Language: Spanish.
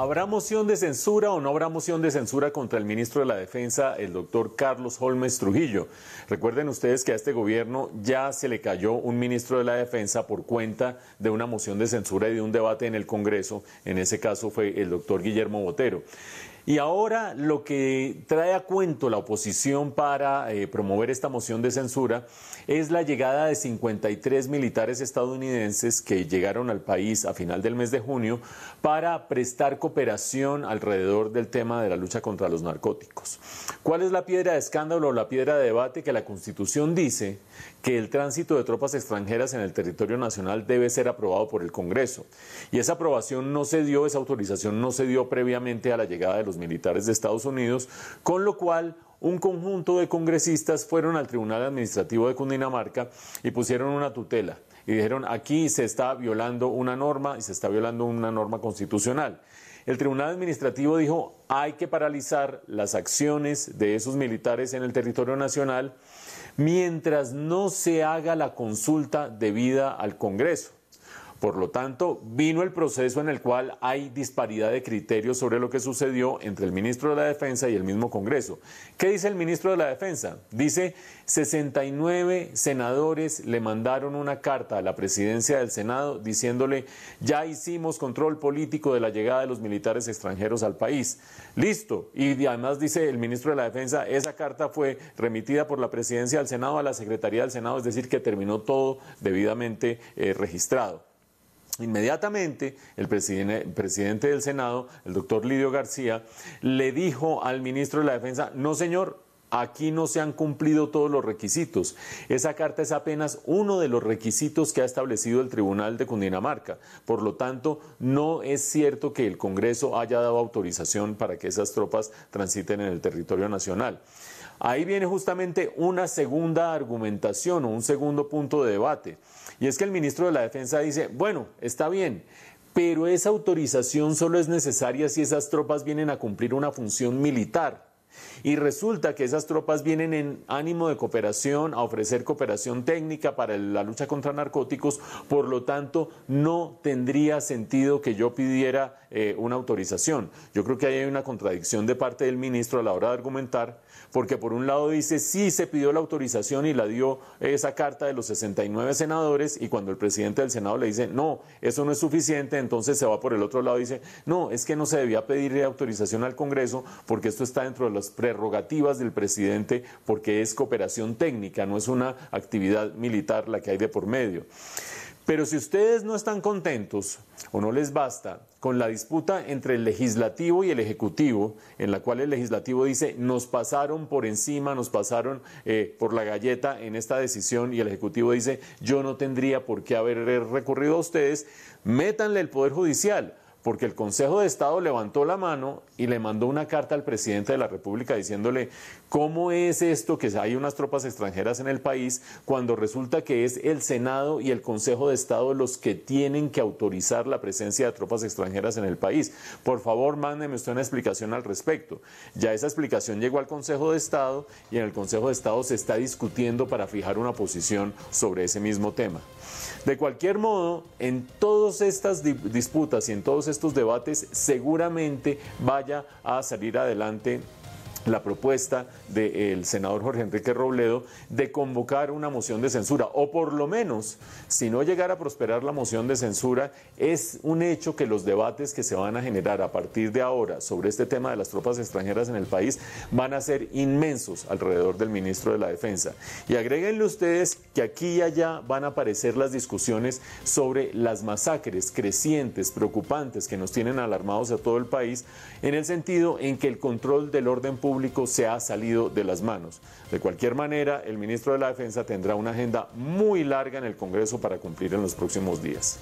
¿Habrá moción de censura o no habrá moción de censura contra el ministro de la Defensa, el doctor Carlos Holmes Trujillo? Recuerden ustedes que a este gobierno ya se le cayó un ministro de la Defensa por cuenta de una moción de censura y de un debate en el Congreso. En ese caso fue el doctor Guillermo Botero. Y ahora lo que trae a cuento la oposición para eh, promover esta moción de censura es la llegada de 53 militares estadounidenses que llegaron al país a final del mes de junio para prestar cooperación alrededor del tema de la lucha contra los narcóticos. ¿Cuál es la piedra de escándalo o la piedra de debate que la Constitución dice que el tránsito de tropas extranjeras en el territorio nacional debe ser aprobado por el Congreso? Y esa aprobación no se dio, esa autorización no se dio previamente a la llegada de los militares de Estados Unidos, con lo cual un conjunto de congresistas fueron al Tribunal Administrativo de Cundinamarca y pusieron una tutela y dijeron aquí se está violando una norma y se está violando una norma constitucional. El Tribunal Administrativo dijo hay que paralizar las acciones de esos militares en el territorio nacional mientras no se haga la consulta debida al Congreso. Por lo tanto, vino el proceso en el cual hay disparidad de criterios sobre lo que sucedió entre el ministro de la Defensa y el mismo Congreso. ¿Qué dice el ministro de la Defensa? Dice, 69 senadores le mandaron una carta a la presidencia del Senado diciéndole, ya hicimos control político de la llegada de los militares extranjeros al país. Listo. Y además dice el ministro de la Defensa, esa carta fue remitida por la presidencia del Senado a la Secretaría del Senado, es decir, que terminó todo debidamente eh, registrado. Inmediatamente, el presidente, del Senado, el doctor Lidio García, le dijo al ministro de la Defensa, no señor, aquí no se han cumplido todos los requisitos. Esa carta es apenas uno de los requisitos que ha establecido el Tribunal de Cundinamarca. Por lo tanto, no es cierto que el Congreso haya dado autorización para que esas tropas transiten en el territorio nacional. Ahí viene justamente una segunda argumentación o un segundo punto de debate. Y es que el ministro de la Defensa dice, bueno, está bien, pero esa autorización solo es necesaria si esas tropas vienen a cumplir una función militar. Y resulta que esas tropas vienen en ánimo de cooperación, a ofrecer cooperación técnica para la lucha contra narcóticos, por lo tanto no tendría sentido que yo pidiera eh, una autorización. Yo creo que ahí hay una contradicción de parte del ministro a la hora de argumentar, porque por un lado dice sí se pidió la autorización y la dio esa carta de los 69 senadores y cuando el presidente del Senado le dice no, eso no es suficiente, entonces se va por el otro lado y dice no, es que no se debía pedir autorización al Congreso porque esto está dentro de las prerrogativas del presidente porque es cooperación técnica, no es una actividad militar la que hay de por medio. Pero si ustedes no están contentos o no les basta con la disputa entre el legislativo y el ejecutivo, en la cual el legislativo dice nos pasaron por encima, nos pasaron eh, por la galleta en esta decisión y el ejecutivo dice yo no tendría por qué haber recurrido a ustedes, métanle el Poder Judicial porque el Consejo de Estado levantó la mano y le mandó una carta al presidente de la República diciéndole, ¿cómo es esto que hay unas tropas extranjeras en el país cuando resulta que es el Senado y el Consejo de Estado los que tienen que autorizar la presencia de tropas extranjeras en el país? Por favor, mándeme usted una explicación al respecto. Ya esa explicación llegó al Consejo de Estado y en el Consejo de Estado se está discutiendo para fijar una posición sobre ese mismo tema. De cualquier modo, en todas estas disputas y en todos estos debates seguramente vaya a salir adelante la propuesta del senador Jorge Enrique Robledo de convocar una moción de censura, o por lo menos, si no llegara a prosperar la moción de censura, es un hecho que los debates que se van a generar a partir de ahora sobre este tema de las tropas extranjeras en el país van a ser inmensos alrededor del ministro de la Defensa. Y agréguenle ustedes que aquí y allá van a aparecer las discusiones sobre las masacres crecientes, preocupantes, que nos tienen alarmados a todo el país, en el sentido en que el control del orden público se ha salido de las manos. De cualquier manera, el ministro de la Defensa tendrá una agenda muy larga en el Congreso para cumplir en los próximos días.